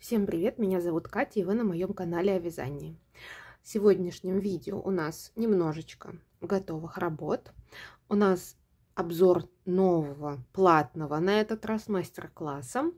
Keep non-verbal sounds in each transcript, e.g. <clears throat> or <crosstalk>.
Всем привет, меня зовут Катя, и вы на моем канале о вязании. В сегодняшнем видео у нас немножечко готовых работ. У нас обзор нового платного, на этот раз мастер-класса,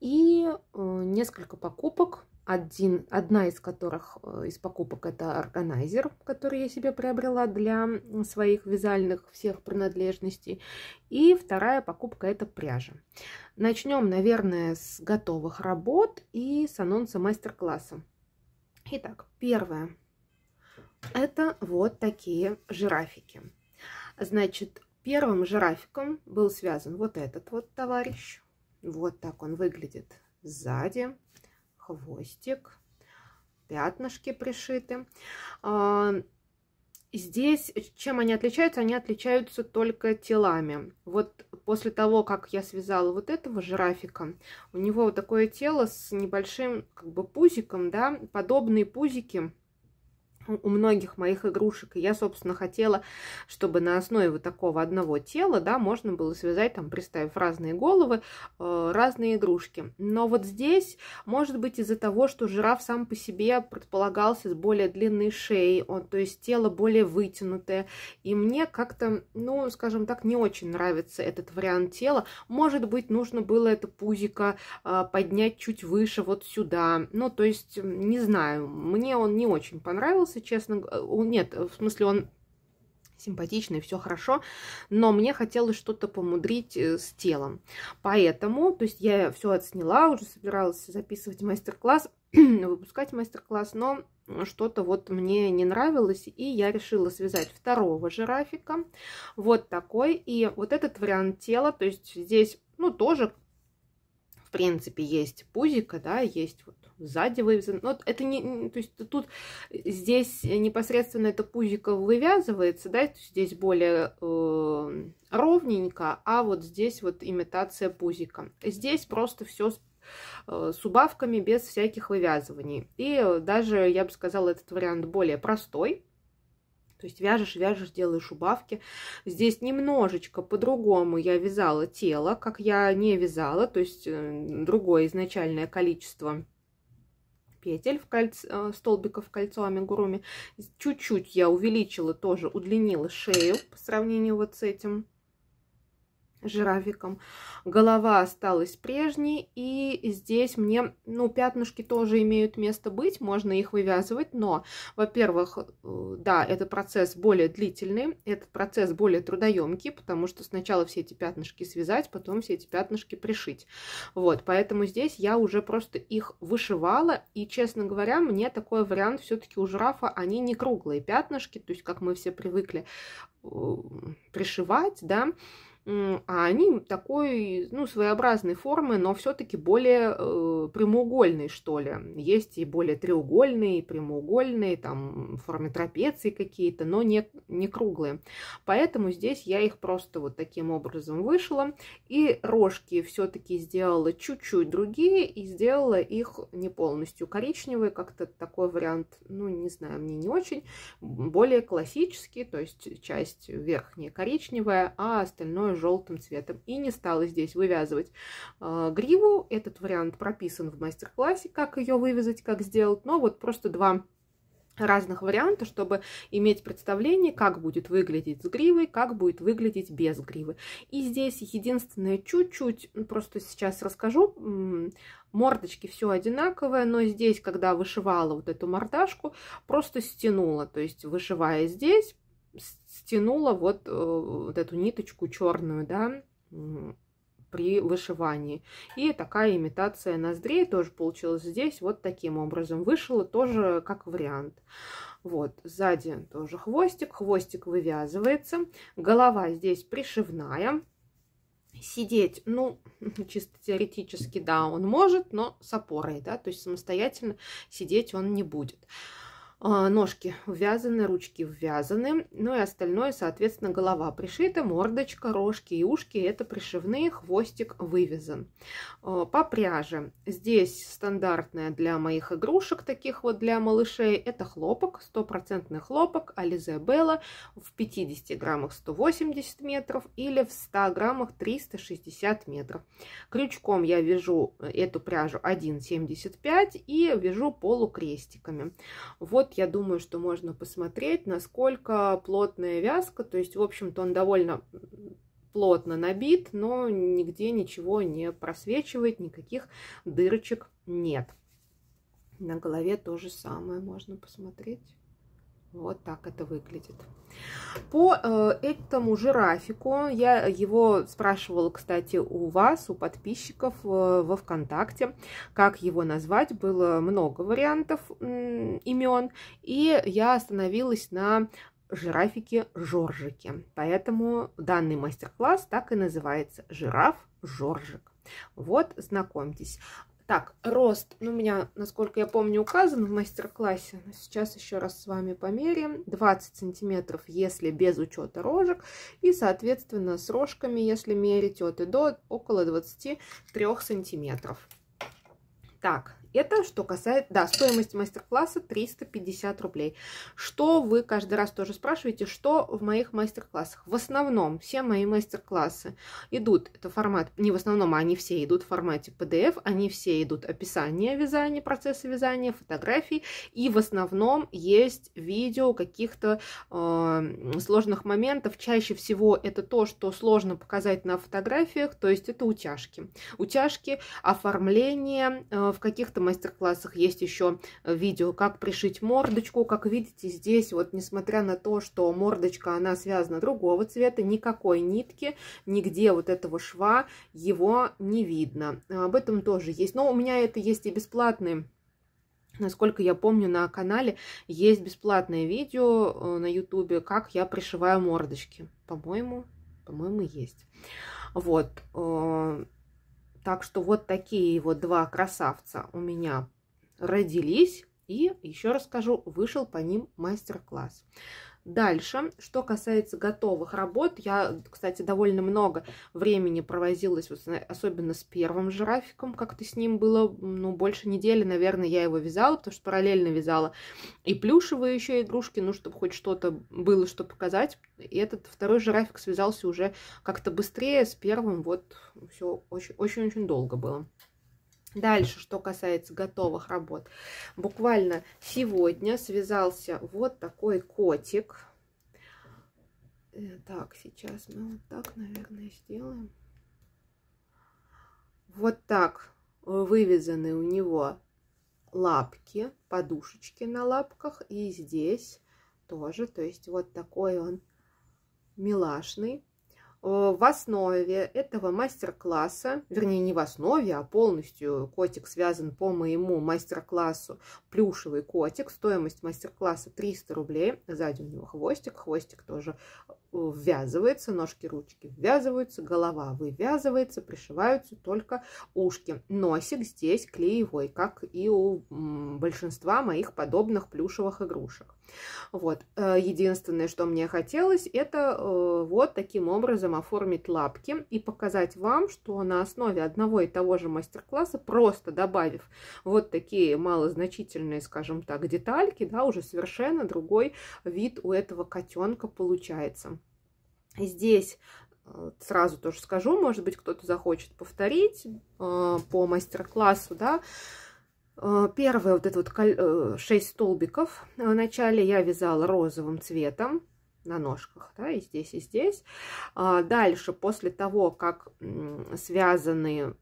и э, несколько покупок один, одна из которых э, из покупок это органайзер, который я себе приобрела для своих вязальных всех принадлежностей. И вторая покупка это пряжа. Начнем, наверное, с готовых работ и с анонса мастер-класса. Итак, первое. Это вот такие жирафики. Значит, первым жирафиком был связан вот этот вот товарищ. Вот так он выглядит сзади хвостик, пятнышки пришиты. А, здесь, чем они отличаются? Они отличаются только телами. Вот после того, как я связала вот этого жирафика, у него вот такое тело с небольшим как бы пузиком, да, подобные пузики у многих моих игрушек. И я, собственно, хотела, чтобы на основе вот такого одного тела, да, можно было связать, там, представив разные головы, э, разные игрушки. Но вот здесь, может быть, из-за того, что жираф сам по себе предполагался с более длинной шеей, он, то есть тело более вытянутое, и мне как-то, ну, скажем так, не очень нравится этот вариант тела. Может быть, нужно было это пузико э, поднять чуть выше, вот сюда. Ну, то есть, не знаю, мне он не очень понравился, нравится, честно. Э, он, нет, э, в смысле, он симпатичный, все хорошо, но мне хотелось что-то помудрить э, с телом. Поэтому, то есть я все отсняла, уже собиралась записывать мастер-класс, <clears throat> выпускать мастер-класс, но что-то вот мне не нравилось, и я решила связать второго жирафика, вот такой, и вот этот вариант тела, то есть здесь, ну, тоже в принципе, есть пузика, да, есть вот сзади вывязано, ну, Вот это не, то есть тут здесь непосредственно это пузико вывязывается, да, здесь более э, ровненько, а вот здесь вот имитация пузика. Здесь просто все с, э, с убавками без всяких вывязываний. И даже, я бы сказала, этот вариант более простой. То есть вяжешь, вяжешь, делаешь убавки. Здесь немножечко по-другому я вязала тело, как я не вязала, то есть э, другое изначальное количество петель в кольцо, э, столбиков кольцо амигуруми. Чуть-чуть я увеличила тоже, удлинила шею по сравнению вот с этим жирафиком. Голова осталась прежней, и здесь мне, ну, пятнышки тоже имеют место быть, можно их вывязывать, но, во-первых, э, да, этот процесс более длительный, этот процесс более трудоемкий, потому что сначала все эти пятнышки связать, потом все эти пятнышки пришить. Вот, поэтому здесь я уже просто их вышивала, и, честно говоря, мне такой вариант все-таки у жирафа, они не круглые пятнышки, то есть, как мы все привыкли э, пришивать, да, а они такой, ну, своеобразной формы, но все-таки более э, прямоугольной, что ли. Есть и более треугольные, и прямоугольные, там, в форме трапеции какие-то, но не, не круглые. Поэтому здесь я их просто вот таким образом вышла. И рожки все-таки сделала чуть-чуть другие и сделала их не полностью коричневые. Как-то такой вариант, ну, не знаю, мне не очень. Более классический, то есть часть верхняя коричневая, а остальное покрою желтым цветом. И не стала здесь вывязывать э, гриву. Этот вариант прописан в мастер-классе, как ее вывязать, как сделать. Но вот просто два разных вариантов, чтобы иметь представление, как будет выглядеть с гривой, как будет выглядеть без гривы. И здесь единственное чуть-чуть, ну, просто сейчас расскажу, мордочки все одинаковое, но здесь, когда вышивала вот эту мордашку, просто стянула, то есть вышивая здесь, стянула вот, э, вот эту ниточку черную, да, при вышивании. И такая имитация ноздрей тоже получилась здесь вот таким образом. Вышила тоже как вариант. Вот, сзади тоже хвостик, хвостик вывязывается, голова здесь пришивная. Сидеть, ну, <laughs> чисто теоретически, да, он может, но с опорой, да, то есть самостоятельно сидеть он не будет. А, ножки ввязаны, ручки ввязаны, ну и остальное, соответственно, голова пришита, мордочка, рожки и ушки, это пришивные, хвостик вывязан. А, по пряже, здесь стандартная для моих игрушек, таких вот для малышей, это хлопок, стопроцентный хлопок, Ализе Белла в 50 граммах 180 метров или в 100 граммах 360 метров. Крючком я вяжу эту пряжу 1,75 и вяжу полукрестиками. Вот вот я думаю, что можно посмотреть, насколько плотная вязка, то есть, в общем-то, он довольно плотно набит, но нигде ничего не просвечивает, никаких дырочек нет. На голове то же самое можно посмотреть. Вот так это выглядит. По э, этому жирафику, я его спрашивала, кстати, у вас, у подписчиков э, во ВКонтакте, как его назвать. Было много вариантов имен, и я остановилась на жирафике-жоржике. Поэтому данный мастер-класс так и называется «Жираф-жоржик». Вот, знакомьтесь. Так, рост ну, у меня, насколько я помню, указан в мастер-классе. Сейчас еще раз с вами померим. 20 сантиметров, если без учета рожек. И, соответственно, с рожками, если мерить от и до, около 23 сантиметров. Так, это что касается, да, стоимость мастер-класса 350 рублей. Что вы каждый раз тоже спрашиваете, что в моих мастер-классах? В основном все мои мастер-классы идут, это формат, не в основном, а они все идут в формате PDF, они все идут описание вязания, процесса вязания, фотографии, и в основном есть видео каких-то э, сложных моментов. Чаще всего это то, что сложно показать на фотографиях, то есть это утяжки. Утяжки, оформление э, в каких-то просто мастер-классах есть еще э, видео, как пришить мордочку. Как видите, здесь вот, несмотря на то, что мордочка, она связана другого цвета, никакой нитки, нигде вот этого шва его не видно. Об этом тоже есть. Но у меня это есть и бесплатные Насколько я помню, на канале есть бесплатное видео э, на ютубе, как я пришиваю мордочки. По-моему, по-моему, есть. Вот. Э, так что вот такие вот два красавца у меня родились. И еще расскажу, вышел по ним мастер-класс. Дальше, что касается готовых работ, я, кстати, довольно много времени провозилась, вот, э, особенно с первым жирафиком, как-то с ним было, ну, больше недели, наверное, я его вязала, потому что параллельно вязала и плюшевые еще игрушки, ну, чтобы хоть что-то было, что показать. И этот второй жирафик связался уже как-то быстрее, с первым вот все очень-очень долго было. Дальше, что касается готовых работ. Буквально сегодня связался вот такой котик. Э, так, сейчас мы вот так, наверное, сделаем. Вот так вывязаны у него лапки, подушечки на лапках. И здесь тоже, то есть вот такой он милашный. Э, в основе этого мастер-класса, вернее, не в основе, а полностью котик связан по моему мастер-классу «Плюшевый котик». Стоимость мастер-класса 300 рублей. Сзади у него хвостик. Хвостик тоже э, ввязывается, ножки-ручки ввязываются, голова вывязывается, пришиваются только ушки. Носик здесь клеевой, как и у большинства моих подобных плюшевых игрушек. Вот. Э, единственное, что мне хотелось, это вот таким образом образом оформить лапки и показать вам, что на основе одного и того же мастер-класса, просто добавив вот такие малозначительные, скажем так, детальки, да, уже совершенно другой вид у этого котенка получается. Здесь э, сразу тоже скажу, может быть, кто-то захочет повторить э, по мастер-классу, да, э, Первое, вот это вот 6 э, столбиков. Вначале я вязала розовым цветом на ножках, да, и здесь, и здесь. А, дальше, после того, как связаны,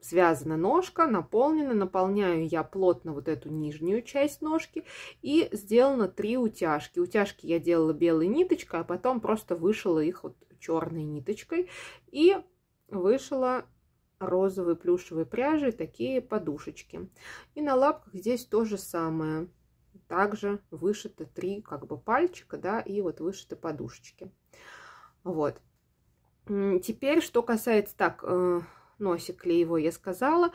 связана ножка, наполнена, наполняю я плотно вот эту нижнюю часть ножки и сделано три утяжки. Утяжки я делала белой ниточкой, а потом просто вышила их вот черной ниточкой и вышила розовой плюшевой пряжи такие подушечки. И на лапках здесь то же самое также вышиты три как бы пальчика, да, и вот вышиты подушечки. Вот. Теперь, что касается, так, э, носик клеевой я сказала,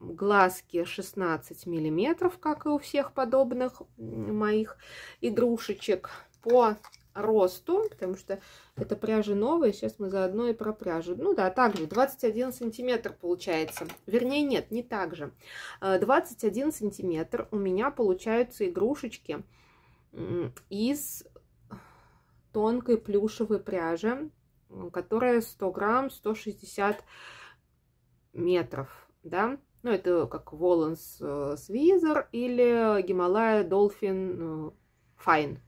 глазки 16 миллиметров, как и у всех подобных моих игрушечек, по росту, потому что это пряжа новая, сейчас мы заодно и про пряжу. Ну да, также 21 сантиметр получается. Вернее, нет, не так же. 21 э, сантиметр у меня получаются игрушечки из тонкой плюшевой пряжи, которая 100 грамм 160 метров, да, ну, это как Воланс э, Свизер или Гималая Долфин э, Файн,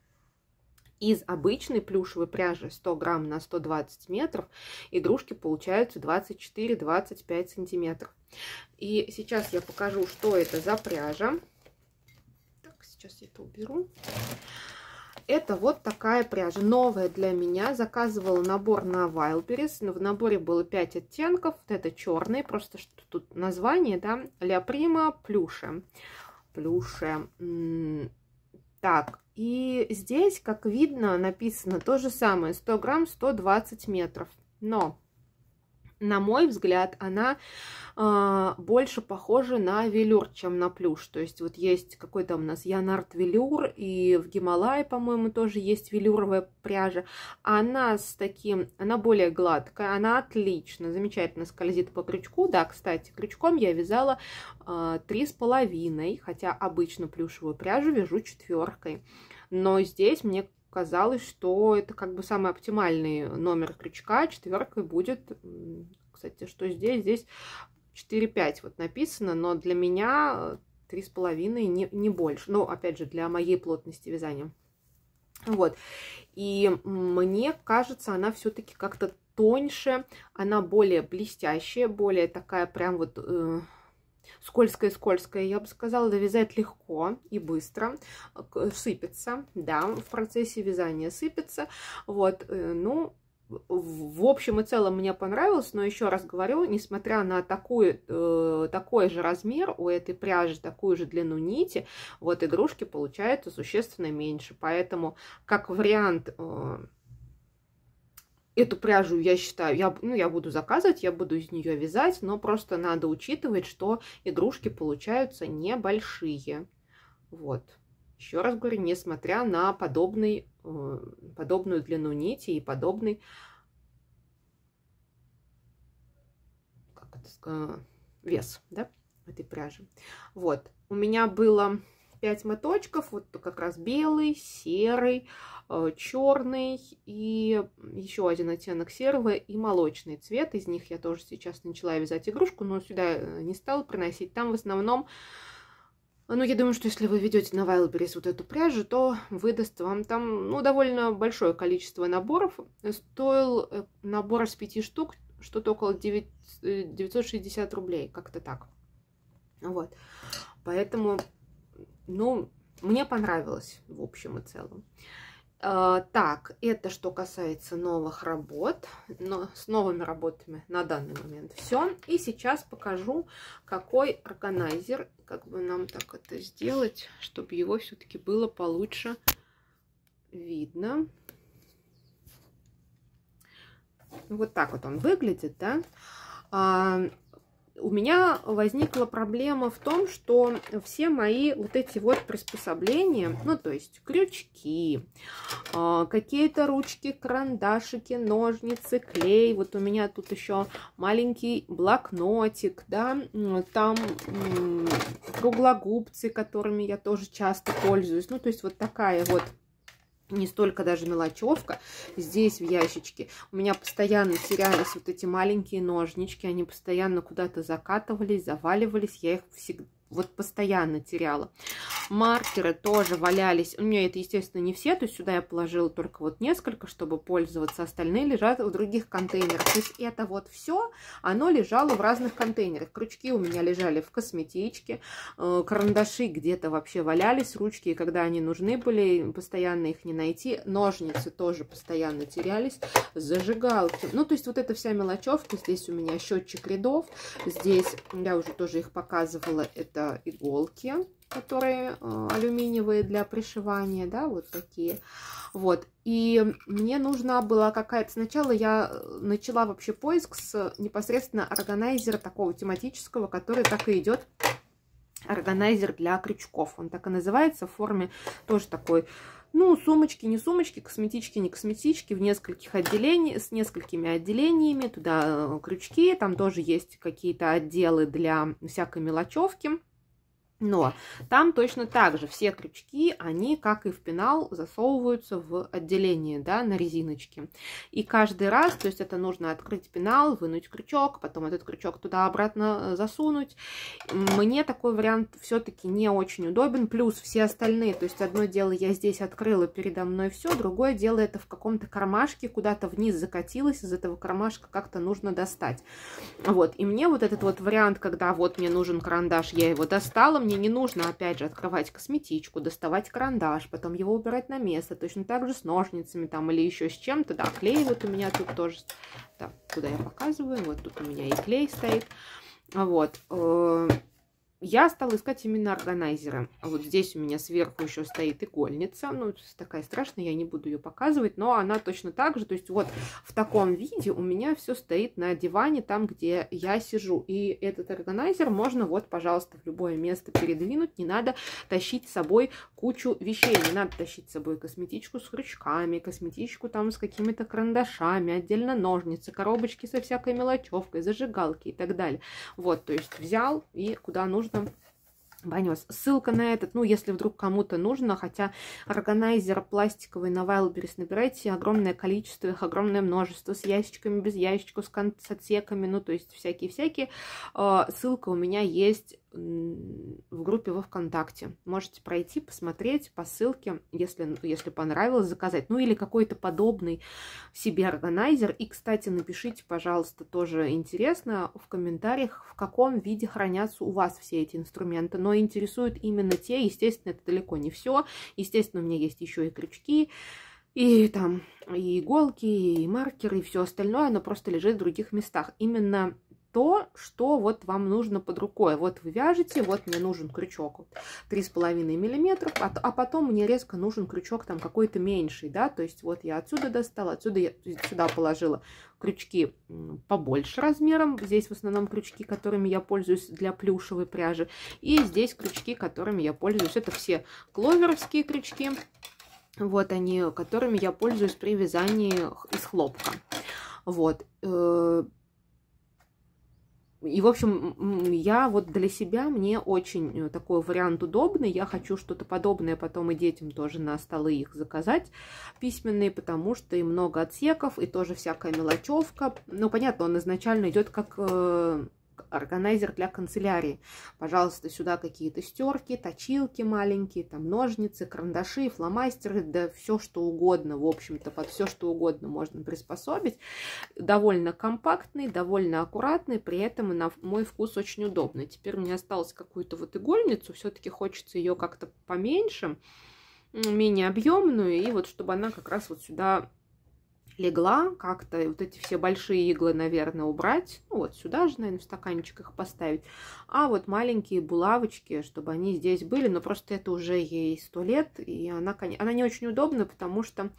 из обычной плюшевой пряжи 100 грамм на 120 метров игрушки получаются 24-25 сантиметров. И сейчас я покажу, что это за пряжа. Так, сейчас я это уберу. Это вот такая пряжа, новая для меня. Заказывала набор на Wildberries. Но в наборе было 5 оттенков. Вот это черный, просто что тут название, да? Ля Прима Плюше. Плюше. Так, и здесь, как видно, написано то же самое, 100 грамм, 120 метров. Но на мой взгляд, она э, больше похожа на велюр, чем на плюш. То есть вот есть какой-то у нас Янарт велюр, и в Гималае, по-моему, тоже есть велюровая пряжа. Она с таким, она более гладкая, она отлично, замечательно скользит по крючку. Да, кстати, крючком я вязала а, три с половиной, хотя обычно плюшевую пряжу вяжу четверкой. Но здесь мне казалось, что это как бы самый оптимальный номер крючка. Четверка будет, кстати, что здесь? Здесь 4,5 вот написано, но для меня 3,5 не, не больше. Но ну, опять же, для моей плотности вязания. Вот. И мне кажется, она все-таки как-то тоньше, она более блестящая, более такая прям вот... Э скользкое-скользкое, я бы сказала, довязать легко и быстро, э, сыпется, да, в процессе вязания сыпется, вот, э, ну, в общем и целом мне понравилось, но еще раз говорю, несмотря на такую, э, такой же размер у этой пряжи, такую же длину нити, вот игрушки получаются существенно меньше. Поэтому как вариант... Э, эту пряжу, я считаю, я, ну, я буду заказывать, я буду из нее вязать, но просто надо учитывать, что игрушки получаются небольшие. Вот. Еще раз говорю, несмотря на подобный, э, подобную длину нити и подобный как это, сказать вес да, этой пряжи. Вот. У меня было 5 моточков, вот как раз белый, серый, э, черный и еще один оттенок серого и молочный цвет. Из них я тоже сейчас начала вязать игрушку, но сюда э, не стала приносить. Там в основном, ну, я думаю, что если вы ведете на Wildberries вот эту пряжу, то выдаст вам там, ну, довольно большое количество наборов. Стоил э, набор с 5 штук что-то около 9, 960 рублей, как-то так. Вот. Поэтому ну, мне понравилось в общем и целом. Э, так, это что касается новых работ, но с новыми работами на данный момент все. И сейчас покажу, какой органайзер, как бы нам так это сделать, чтобы его все-таки было получше видно. Вот так вот он выглядит, да. А, у меня возникла проблема в том, что все мои вот эти вот приспособления, ну, то есть крючки, а, какие-то ручки, карандашики, ножницы, клей, вот у меня тут еще маленький блокнотик, да, там круглогубцы, которыми я тоже часто пользуюсь, ну, то есть вот такая вот не столько даже мелочевка. Здесь в ящичке у меня постоянно терялись вот эти маленькие ножнички. Они постоянно куда-то закатывались, заваливались. Я их всегда вот постоянно теряла. Маркеры тоже валялись. У меня это, естественно, не все, то есть сюда я положила только вот несколько, чтобы пользоваться. Остальные лежат в других контейнерах. То есть это вот все, оно лежало в разных контейнерах. Крючки у меня лежали в косметичке, э, карандаши где-то вообще валялись, ручки, когда они нужны были, постоянно их не найти. Ножницы тоже постоянно терялись, зажигалки. Ну, то есть вот эта вся мелочевка. Здесь у меня счетчик рядов, здесь я уже тоже их показывала, это это иголки, которые э, алюминиевые для пришивания, да, вот такие. Вот, и мне нужна была какая-то... Сначала я э, начала вообще поиск с непосредственно органайзера такого тематического, который так и идет органайзер для крючков. Он так и называется в форме тоже такой, ну, сумочки, не сумочки, косметички, не косметички, в нескольких отделениях, с несколькими отделениями, туда э, крючки, там тоже есть какие-то отделы для всякой мелочевки. Но там точно так же все крючки, они, как и в пенал, засовываются в отделение, да, на резиночке. И каждый раз, то есть это нужно открыть пенал, вынуть крючок, потом этот крючок туда-обратно э, засунуть. Мне такой вариант все-таки не очень удобен, плюс все остальные, то есть одно дело я здесь открыла передо мной все, другое дело это в каком-то кармашке куда-то вниз закатилось, из этого кармашка как-то нужно достать. Вот, и мне вот этот вот вариант, когда вот мне нужен карандаш, я его достала, мне не нужно, опять же, открывать косметичку, доставать карандаш, потом его убирать на место, точно так же с ножницами там или еще с чем-то, да, клей вот у меня тут тоже, да, куда я показываю, вот тут у меня и клей стоит, вот, э, я стала искать именно органайзеры. А вот здесь у меня сверху еще стоит игольница. Ну, такая страшная, я не буду ее показывать, но она точно так же. То есть вот в таком виде у меня все стоит на диване, там, где я сижу. И этот органайзер можно вот, пожалуйста, в любое место передвинуть. Не надо тащить с собой кучу вещей. Не надо тащить с собой косметичку с крючками, косметичку там с какими-то карандашами, отдельно ножницы, коробочки со всякой мелочевкой, зажигалки и так далее. Вот, то есть взял и куда нужно them. понес. Ссылка на этот, ну, если вдруг кому-то нужно, хотя органайзер пластиковый на Wildberries набирайте огромное количество, их огромное множество, с ящичками, без ящичков, с, кон с отсеками, ну, то есть всякие-всякие. А, ссылка у меня есть в группе во ВКонтакте. Можете пройти, посмотреть по ссылке, если, ну, если понравилось, заказать. Ну или какой-то подобный себе органайзер. И, кстати, напишите, пожалуйста, тоже интересно в комментариях, в каком виде хранятся у вас все эти инструменты. Но ну, но интересуют именно те. Естественно, это далеко не все. Естественно, у меня есть еще и крючки, и там и иголки, и маркеры, и все остальное. Оно просто лежит в других местах. Именно то, что вот вам нужно под рукой. Вот вы вяжете, вот мне нужен крючок 3,5 миллиметров, а, потом мне резко нужен крючок там какой-то меньший, да, то есть вот я отсюда достала, отсюда я сюда положила крючки побольше размером, здесь в основном крючки, которыми я пользуюсь для плюшевой пряжи, и здесь крючки, которыми я пользуюсь, это все кловеровские крючки, вот они, которыми я пользуюсь при вязании из хлопка. Вот. Э, и, в общем, я вот для себя, мне очень э, такой вариант удобный. Я хочу что-то подобное потом и детям тоже на столы их заказать письменные, потому что и много отсеков, и тоже всякая мелочевка. Ну, понятно, он изначально идет как э, органайзер для канцелярии. Пожалуйста, сюда какие-то стерки, точилки маленькие, там ножницы, карандаши, фломастеры, да все что угодно, в общем-то, под все что угодно можно приспособить. Довольно компактный, довольно аккуратный, при этом и на мой вкус очень удобный. Теперь мне осталось какую-то вот игольницу, все-таки хочется ее как-то поменьше, менее объемную, и вот чтобы она как раз вот сюда легла, как-то вот эти все большие иглы, наверное, убрать. Ну, вот сюда же, наверное, в стаканчик их поставить. А вот маленькие булавочки, чтобы они здесь были. Но просто это уже ей сто лет, и она, она не очень удобна, потому что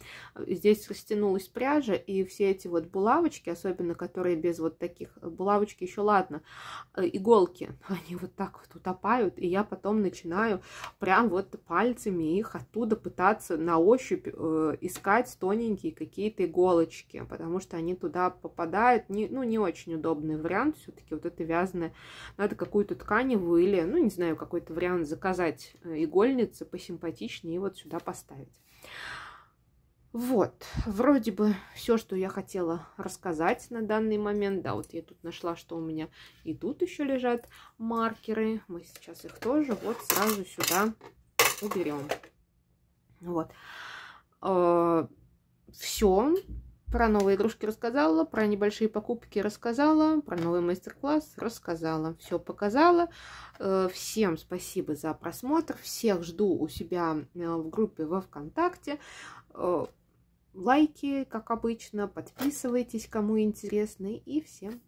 здесь растянулась пряжа, и все эти вот булавочки, особенно которые без вот таких, булавочки еще ладно, э, иголки, <laughs> они вот так вот утопают, и я потом начинаю прям вот пальцами их оттуда пытаться на ощупь э, искать тоненькие какие-то иголки иголочки, потому что они туда попадают. Не, ну, не очень удобный вариант все-таки вот это вязаное. Надо какую-то тканевую или, ну, не знаю, какой-то вариант заказать э, игольницы посимпатичнее и вот сюда поставить. Вот, вроде бы все, что я хотела рассказать на данный момент. Да, вот я тут нашла, что у меня и тут еще лежат маркеры. Мы сейчас их тоже вот сразу сюда уберем. Вот. Э, все. Про новые игрушки рассказала, про небольшие покупки рассказала, про новый мастер-класс рассказала. Все показала. Э, всем спасибо за просмотр. Всех жду у себя э, в группе во ВКонтакте. Э, лайки, как обычно, подписывайтесь, кому интересно. И всем